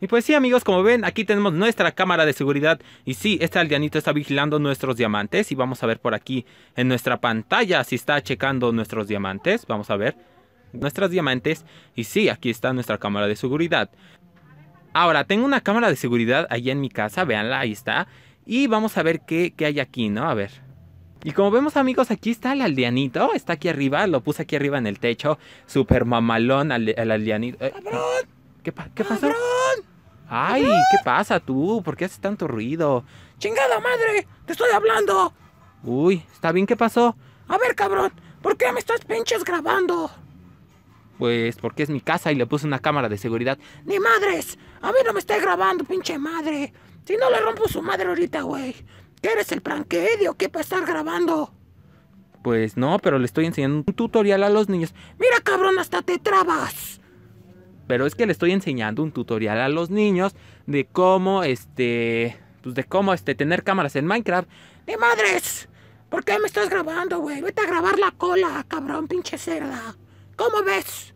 Y pues sí amigos, como ven, aquí tenemos nuestra cámara de seguridad y sí, este aldeanito está vigilando nuestros diamantes y vamos a ver por aquí en nuestra pantalla si está checando nuestros diamantes, vamos a ver nuestros diamantes y sí, aquí está nuestra cámara de seguridad. Ahora, tengo una cámara de seguridad allá en mi casa, véanla, ahí está, y vamos a ver qué, hay aquí, ¿no? A ver, y como vemos amigos, aquí está el aldeanito, está aquí arriba, lo puse aquí arriba en el techo, super mamalón el aldeanito. Eh, ¿Qué, pasó? ¡Ay! ¿Qué pasa tú? ¿Por qué haces tanto ruido? ¡Chingada madre! ¡Te estoy hablando! Uy, ¿está bien qué pasó? A ver, cabrón, ¿por qué me estás pinches grabando? Pues porque es mi casa y le puse una cámara de seguridad. ¡Ni madres! A mí no me está grabando, pinche madre. Si no le rompo su madre ahorita, güey. ¿Qué eres el pranquedio? ¿Qué para estar grabando? Pues no, pero le estoy enseñando un tutorial a los niños. Mira, cabrón, hasta te trabas pero es que le estoy enseñando un tutorial a los niños de cómo este pues de cómo este tener cámaras en Minecraft. ¡De madres! ¿Por qué me estás grabando, güey? Vete a grabar la cola, cabrón, pinche cerda. ¿Cómo ves?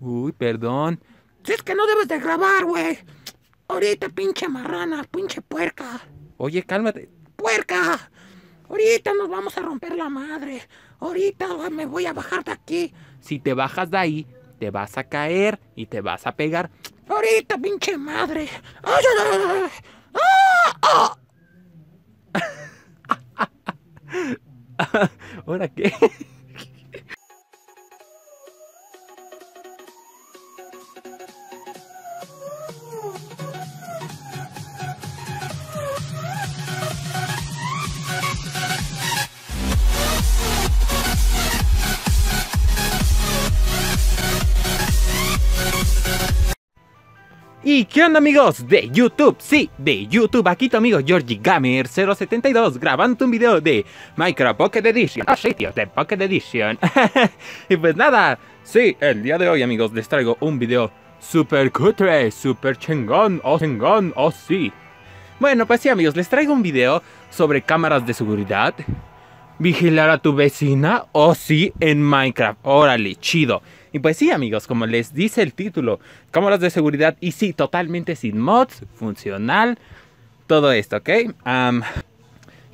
Uy, perdón. Si es que no debes de grabar, güey. Ahorita, pinche marrana, pinche puerca. Oye, cálmate. ¡Puerca! Ahorita nos vamos a romper la madre. Ahorita me voy a bajar de aquí. Si te bajas de ahí, te vas a caer y te vas a pegar. Ahorita, pinche madre. ¡Ah, ah! ¿Ahora qué? ¿Y qué onda amigos de YouTube? Sí, de YouTube, aquí tu amigo Gamer 072 grabando un video de Minecraft Pocket Edition Los ah, de Pocket Edition Y pues nada, sí, el día de hoy amigos les traigo un video super cutre, super chingón, o oh, chingón, o oh, sí Bueno pues sí amigos, les traigo un video sobre cámaras de seguridad Vigilar a tu vecina, o oh, sí, en Minecraft, órale, chido y pues sí, amigos, como les dice el título, cámaras de seguridad y sí, totalmente sin mods, funcional, todo esto, ¿ok?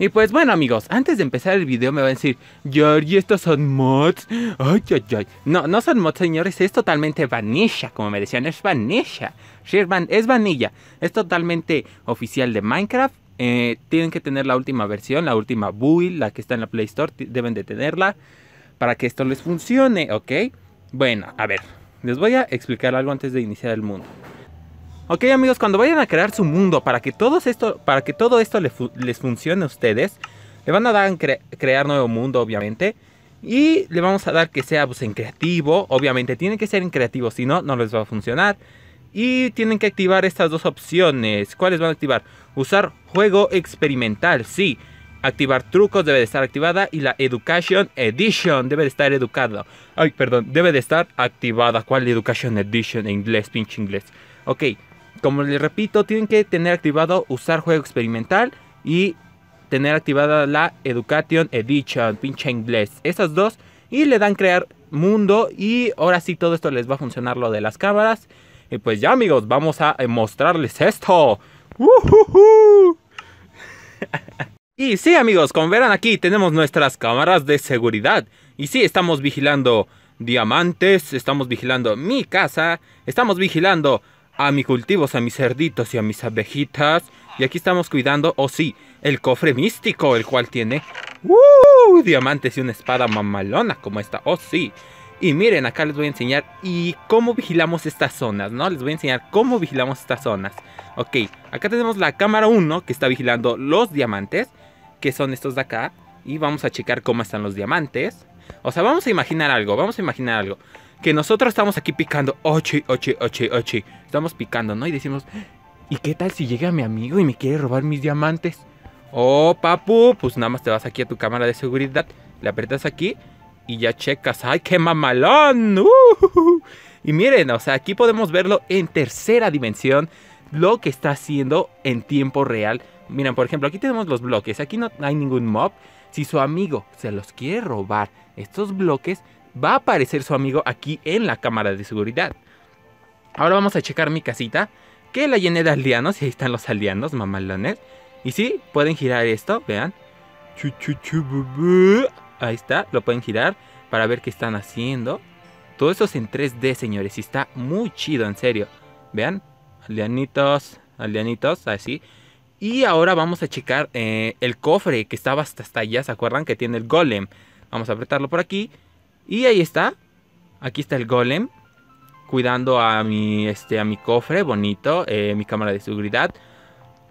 y pues bueno amigos, antes de empezar el video me va a decir ¿y estos son mods No, no son mods señores, es totalmente vanilla Como me decían, es vanilla sherman es vanilla, es totalmente oficial de Minecraft eh, Tienen que tener la última versión, la última build La que está en la Play Store, deben de tenerla Para que esto les funcione, ¿ok? Bueno, a ver, les voy a explicar algo antes de iniciar el mundo. Ok amigos, cuando vayan a crear su mundo para que todo esto, para que todo esto les, funcione a ustedes, le van a dar en crear nuevo mundo obviamente y le vamos a dar que sea pues, en creativo, obviamente tienen que ser en creativo, si no, no les va a funcionar. Y tienen que activar estas dos opciones. ¿Cuáles van a activar? Usar juego experimental, sí. Activar trucos debe de estar activada y la Education Edition debe de estar educada. Ay, perdón, debe de estar activada. ¿Cuál Education Edition en inglés, pinche inglés? Ok, como les repito, tienen que tener activado usar juego experimental y tener activada la Education Edition, pinche inglés. Esas dos y le dan crear mundo y ahora sí todo esto les va a funcionar lo de las cámaras. Y pues ya amigos, vamos a mostrarles esto. Y sí amigos, como verán aquí tenemos nuestras cámaras de seguridad. Y sí, estamos vigilando diamantes, estamos vigilando mi casa, estamos vigilando a mis cultivos, a mis cerditos y a mis abejitas. Y aquí estamos cuidando, oh sí, el cofre místico, el cual tiene ¡uh! diamantes y una espada mamalona como esta, oh sí. Y miren, acá les voy a enseñar y cómo vigilamos estas zonas, ¿no? Les voy a enseñar cómo vigilamos estas zonas. Ok, acá tenemos la cámara 1 que está vigilando los diamantes que son estos de acá. Y vamos a checar cómo están los diamantes. O sea, vamos a imaginar algo, vamos a imaginar algo. Que nosotros estamos aquí picando, ochi, ochi, ochi, ochi. Estamos picando, ¿no? Y decimos, ¿y qué tal si llega mi amigo y me quiere robar mis diamantes? Oh, papu, pues nada más te vas aquí a tu cámara de seguridad, le aprietas aquí y ya checas. ¡Ay, qué mamalón! ¡Uh! Y miren, o sea, aquí podemos verlo en tercera dimensión, lo que está haciendo en tiempo real Miren, por ejemplo, aquí tenemos los bloques. Aquí no hay ningún mob. Si su amigo se los quiere robar estos bloques, va a aparecer su amigo aquí en la cámara de seguridad. Ahora vamos a checar mi casita, que la llené de aldeanos. Y ahí están los aldeanos, mamalones. Y sí, pueden girar esto, vean. Ahí está, lo pueden girar para ver qué están haciendo. Todo eso es en 3D, señores, y está muy chido, en serio. Vean, aldeanitos, aldeanitos, así. Y ahora vamos a checar eh, el cofre que estaba hasta, allá, ¿se acuerdan? Que tiene el golem. Vamos a apretarlo por aquí. Y ahí está. Aquí está el golem. Cuidando a mi, este, a mi cofre, bonito. Eh, mi cámara de seguridad.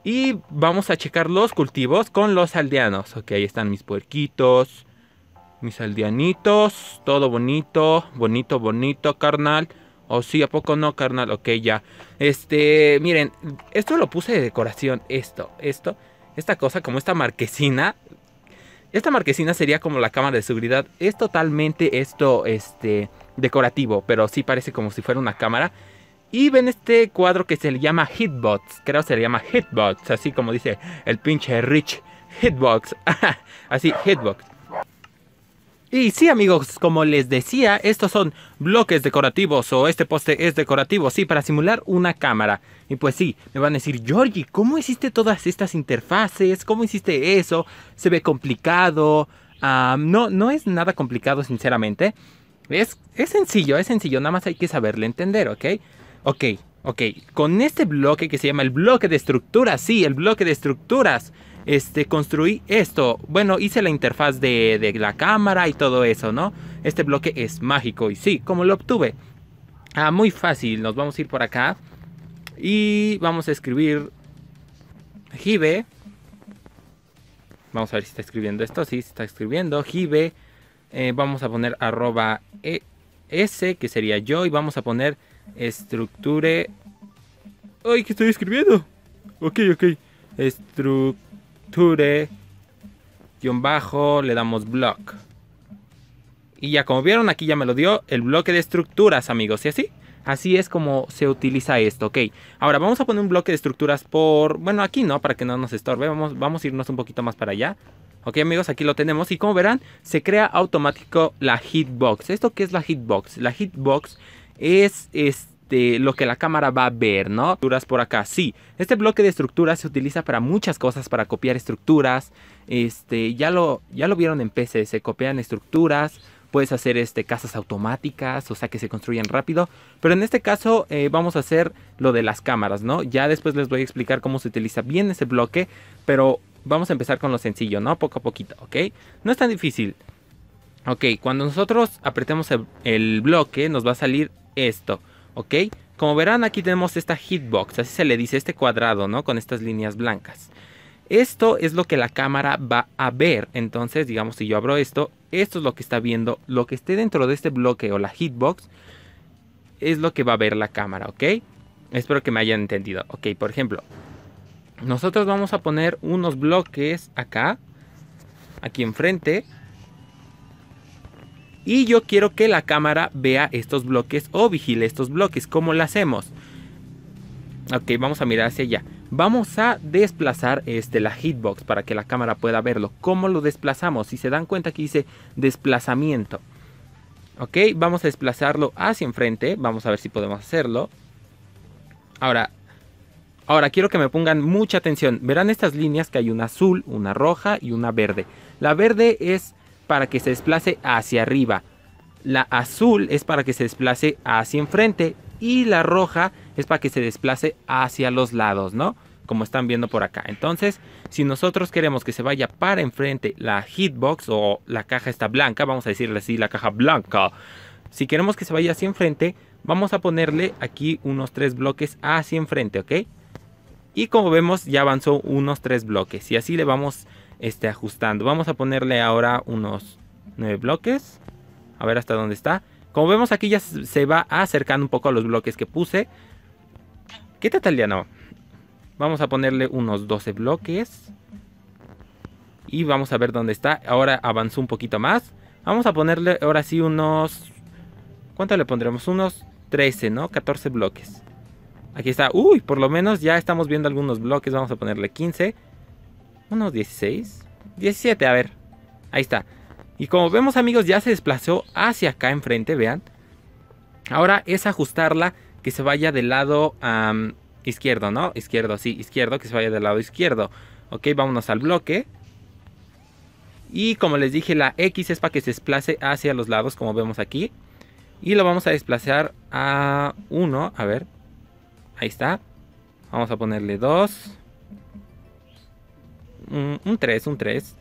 Y vamos a checar los cultivos con los aldeanos. Ok, ahí están mis puerquitos. Mis aldeanitos. Todo bonito. Bonito, bonito, carnal. O sí, ¿a poco no, carnal? Ok, ya. Este, miren, esto lo puse de decoración. Esto, esto, esta cosa, como esta marquesina. Esta marquesina sería como la cámara de seguridad. Es totalmente esto, este, decorativo, pero sí parece como si fuera una cámara. Y ven este cuadro que se le llama Hitbox. Creo que se le llama Hitbox, así como dice el pinche Rich. Hitbox. así, Hitbox. Y sí, amigos, como les decía, estos son bloques decorativos o este poste es decorativo, sí, para simular una cámara. Y pues sí, me van a decir, Georgie, ¿cómo hiciste todas estas interfaces? ¿Cómo hiciste eso? ¿Se ve complicado? Ah, no, no es nada complicado, sinceramente. Es, es sencillo, es sencillo, nada más hay que saberle entender, ¿ok? Ok, ok, con este bloque que se llama el bloque de estructuras, sí, el bloque de estructuras este, construí esto. Bueno, hice la interfaz de, la cámara y todo eso, ¿no? Este bloque es mágico y sí, como lo obtuve. Ah, muy fácil, nos vamos a ir por acá y vamos a escribir Jive Vamos a ver si está escribiendo esto, sí, está escribiendo Jive eh, vamos a poner arroba e, s, que sería yo, y vamos a poner estructure... ¡Ay, que estoy escribiendo! Ok, ok. Estructure bajo, le damos block. Y ya como vieron aquí ya me lo dio el bloque de estructuras amigos, ¿y así? Así es como se utiliza esto, ok. Ahora vamos a poner un bloque de estructuras por... Bueno, aquí no, para que no nos estorbe. Vamos, vamos a irnos un poquito más para allá. Ok amigos, aquí lo tenemos y como verán se crea automático la hitbox. ¿Esto qué es la hitbox? La hitbox es, es este, este, lo que la cámara va a ver, ¿no? Estructuras por acá, sí. Este bloque de estructuras se utiliza para muchas cosas, para copiar estructuras. Este, ya lo, ya lo vieron en PC, se copian estructuras. Puedes hacer este, casas automáticas, o sea que se construyan rápido. Pero en este caso eh, vamos a hacer lo de las cámaras, ¿no? Ya después les voy a explicar cómo se utiliza bien ese bloque. Pero vamos a empezar con lo sencillo, ¿no? Poco a poquito, ¿ok? No es tan difícil. Ok, cuando nosotros apretemos el bloque nos va a salir esto. ¿ok? Como verán aquí tenemos esta hitbox, así se le dice este cuadrado, ¿no? Con estas líneas blancas. Esto es lo que la cámara va a ver, entonces digamos si yo abro esto, esto es lo que está viendo, lo que esté dentro de este bloque o la hitbox es lo que va a ver la cámara, ¿ok? Espero que me hayan entendido. Ok, por ejemplo, nosotros vamos a poner unos bloques acá, aquí enfrente, y yo quiero que la cámara vea estos bloques o vigile estos bloques. ¿Cómo lo hacemos? Ok, vamos a mirar hacia allá. Vamos a desplazar este, la hitbox para que la cámara pueda verlo. ¿Cómo lo desplazamos? Si se dan cuenta que dice desplazamiento. Ok, vamos a desplazarlo hacia enfrente. Vamos a ver si podemos hacerlo. Ahora, ahora quiero que me pongan mucha atención. Verán estas líneas que hay una azul, una roja y una verde. La verde es para que se desplace hacia arriba. La azul es para que se desplace hacia enfrente y la roja es para que se desplace hacia los lados, ¿no? Como están viendo por acá. Entonces, si nosotros queremos que se vaya para enfrente la hitbox o la caja está blanca, vamos a decirle así, la caja blanca. Si queremos que se vaya hacia enfrente, vamos a ponerle aquí unos tres bloques hacia enfrente, ¿ok? Y como vemos, ya avanzó unos tres bloques y así le vamos este, ajustando. Vamos a ponerle ahora unos 9 bloques. A ver hasta dónde está. Como vemos aquí ya se va acercando un poco a los bloques que puse. ¿Qué tal ya no? Vamos a ponerle unos 12 bloques. Y vamos a ver dónde está. Ahora avanzó un poquito más. Vamos a ponerle ahora sí unos... ¿Cuánto le pondremos? Unos 13, ¿no? 14 bloques. Aquí está. Uy, por lo menos ya estamos viendo algunos bloques. Vamos a ponerle 15 unos 16, 17, a ver. Ahí está. Y como vemos amigos, ya se desplazó hacia acá enfrente, vean. Ahora es ajustarla que se vaya del lado izquierdo, ¿no? Izquierdo, sí, izquierdo, que se vaya del lado izquierdo. Ok, vámonos al bloque. Y como les dije, la X es para que se desplace hacia los lados, como vemos aquí. Y lo vamos a desplazar a uno a ver. Ahí está. Vamos a ponerle 2. Mm, un 3, un 3.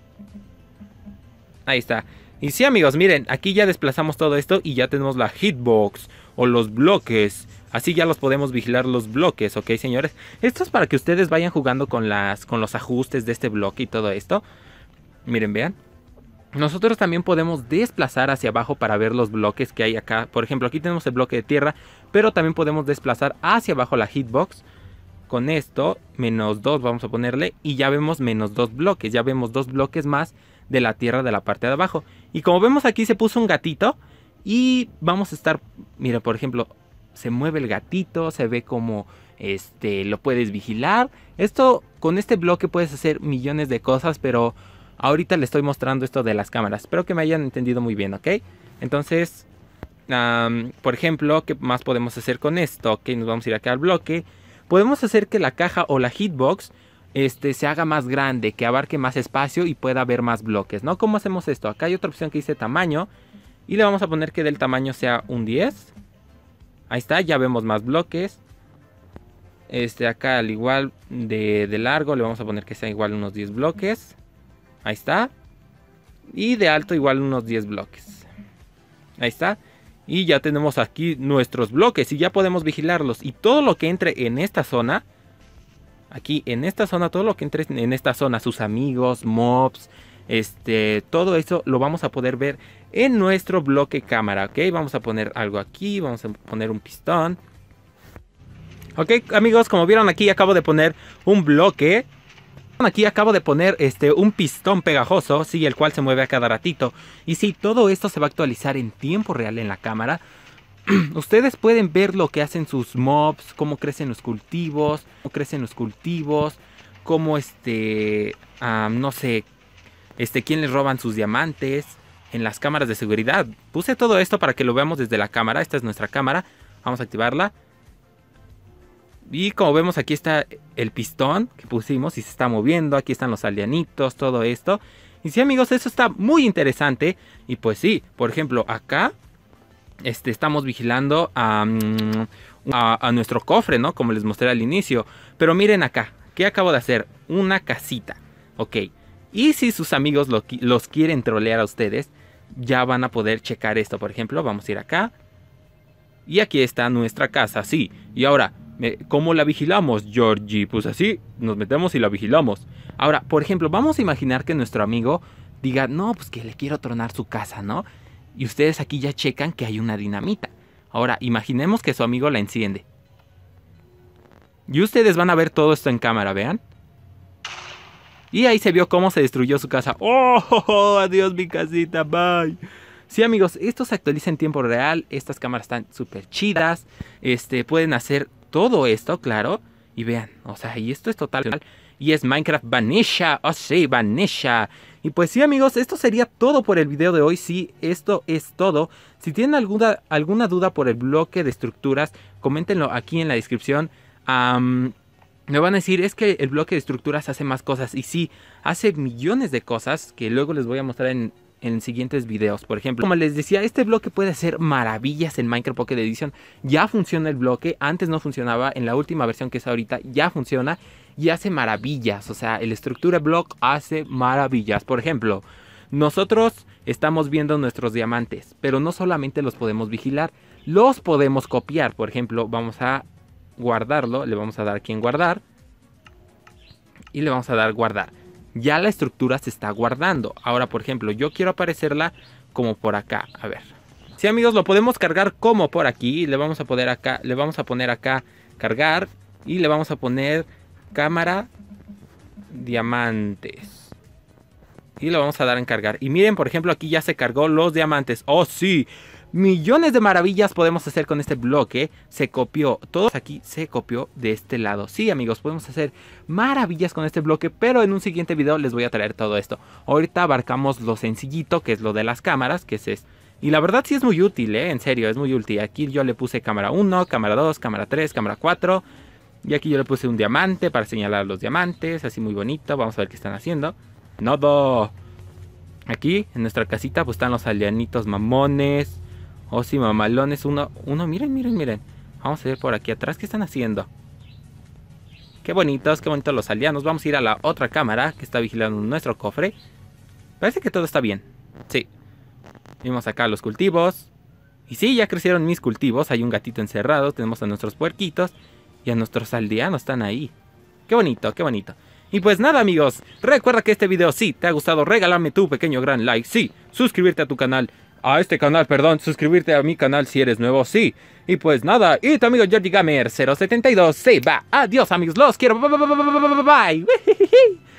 Ahí está. Y sí amigos, miren, aquí ya desplazamos todo esto y ya tenemos la hitbox o los bloques. Así ya los podemos vigilar los bloques, ¿ok señores? Esto es para que ustedes vayan jugando con, las, con los ajustes de este bloque y todo esto. Miren, vean. Nosotros también podemos desplazar hacia abajo para ver los bloques que hay acá. Por ejemplo, aquí tenemos el bloque de tierra, pero también podemos desplazar hacia abajo la hitbox con esto, menos 2 vamos a ponerle, y ya vemos menos 2 bloques, ya vemos dos bloques más de la tierra de la parte de abajo. Y como vemos aquí se puso un gatito y vamos a estar, mira, por ejemplo, se mueve el gatito, se ve como este, lo puedes vigilar. Esto, con este bloque puedes hacer millones de cosas, pero ahorita le estoy mostrando esto de las cámaras. Espero que me hayan entendido muy bien, ¿ok? Entonces, por ejemplo, ¿qué más podemos hacer con esto? Ok, nos vamos a ir acá al bloque podemos hacer que la caja o la hitbox este, se haga más grande, que abarque más espacio y pueda haber más bloques, ¿no? ¿Cómo hacemos esto? Acá hay otra opción que dice tamaño y le vamos a poner que del tamaño sea un 10. Ahí está, ya vemos más bloques. Este acá al igual de, de largo le vamos a poner que sea igual unos 10 bloques. Ahí está. Y de alto igual unos 10 bloques. Ahí está y ya tenemos aquí nuestros bloques y ya podemos vigilarlos y todo lo que entre en esta zona aquí en esta zona todo lo que entre en esta zona sus amigos mobs este todo eso lo vamos a poder ver en nuestro bloque cámara ok vamos a poner algo aquí vamos a poner un pistón ok amigos como vieron aquí acabo de poner un bloque Aquí acabo de poner este, un pistón pegajoso, sí, el cual se mueve a cada ratito. Y si todo esto se va a actualizar en tiempo real en la cámara. Ustedes pueden ver lo que hacen sus mobs, cómo crecen los cultivos, cómo crecen los cultivos, cómo este, no sé, este, quién les roban sus diamantes en las cámaras de seguridad. Puse todo esto para que lo veamos desde la cámara. Esta es nuestra cámara. Vamos a activarla. Y como vemos aquí está el pistón que pusimos y se está moviendo, aquí están los aldeanitos, todo esto. Y sí amigos, eso está muy interesante. Y pues sí, por ejemplo acá este, estamos vigilando a, nuestro cofre, ¿no? Como les mostré al inicio. Pero miren acá, ¿qué acabo de hacer? Una casita, ok. Y si sus amigos los quieren trolear a ustedes, ya van a poder checar esto. Por ejemplo, vamos a ir acá. Y aquí está nuestra casa, sí. Y ahora, ¿Cómo la vigilamos, Georgie? Pues así, nos metemos y la vigilamos. Ahora, por ejemplo, vamos a imaginar que nuestro amigo diga, no, pues que le quiero tronar su casa, ¿no? Y ustedes aquí ya checan que hay una dinamita. Ahora, imaginemos que su amigo la enciende. Y ustedes van a ver todo esto en cámara, vean. Y ahí se vio cómo se destruyó su casa. ¡Oh! adiós mi casita, bye. Sí, amigos, esto se actualiza en tiempo real. Estas cámaras están súper chidas. Este, pueden hacer todo esto, claro. Y vean, o sea, y esto es total. Y es Minecraft Vanisha, oh sí, Vanisha. Y pues sí amigos, esto sería todo por el video de hoy, sí, esto es todo. Si tienen alguna, alguna duda por el bloque de estructuras, coméntenlo aquí en la descripción. me van a decir, es que el bloque de estructuras hace más cosas. Y sí, hace millones de cosas que luego les voy a mostrar en en siguientes videos. Por ejemplo, como les decía, este bloque puede hacer maravillas en Minecraft Pocket Edition. Ya funciona el bloque, antes no funcionaba, en la última versión que es ahorita ya funciona y hace maravillas. O sea, el estructura block hace maravillas. Por ejemplo, nosotros estamos viendo nuestros diamantes, pero no solamente los podemos vigilar, los podemos copiar. Por ejemplo, vamos a guardarlo, le vamos a dar aquí en guardar y le vamos a dar guardar ya la estructura se está guardando. Ahora, por ejemplo, yo quiero aparecerla como por acá. A ver. Sí, amigos, lo podemos cargar como por aquí. Le vamos a poder acá, le vamos a poner acá cargar y le vamos a poner cámara diamantes. Y le vamos a dar en cargar. Y miren, por ejemplo, aquí ya se cargó los diamantes. ¡Oh, sí! millones de maravillas podemos hacer con este bloque. Se copió, todo aquí se copió de este lado. Sí, amigos, podemos hacer maravillas con este bloque, pero en un siguiente video les voy a traer todo esto. Ahorita abarcamos lo sencillito, que es lo de las cámaras, que es Y la verdad sí es muy útil, ¿eh? en serio, es muy útil. Aquí yo le puse cámara 1, cámara 2, cámara 3, cámara 4. Y aquí yo le puse un diamante para señalar los diamantes, así muy bonito. Vamos a ver qué están haciendo. Nodo. Aquí en nuestra casita pues están los alienitos mamones. Oh, sí, mamalones. Uno, uno, miren, miren, miren. Vamos a ver por aquí atrás qué están haciendo. Qué bonitos, qué bonitos los aldeanos. Vamos a ir a la otra cámara que está vigilando nuestro cofre. Parece que todo está bien. Sí. Vimos acá los cultivos. Y sí, ya crecieron mis cultivos. Hay un gatito encerrado. Tenemos a nuestros puerquitos. Y a nuestros aldeanos están ahí. Qué bonito, qué bonito. Y pues nada amigos, recuerda que este video sí, te ha gustado, regálame tu pequeño gran like, sí, suscribirte a tu canal, a este canal, perdón, suscribirte a mi canal si eres nuevo, sí. Y pues nada, y tu amigo Jordi Gamer 072 se va. Adiós amigos, los quiero. Bye. bye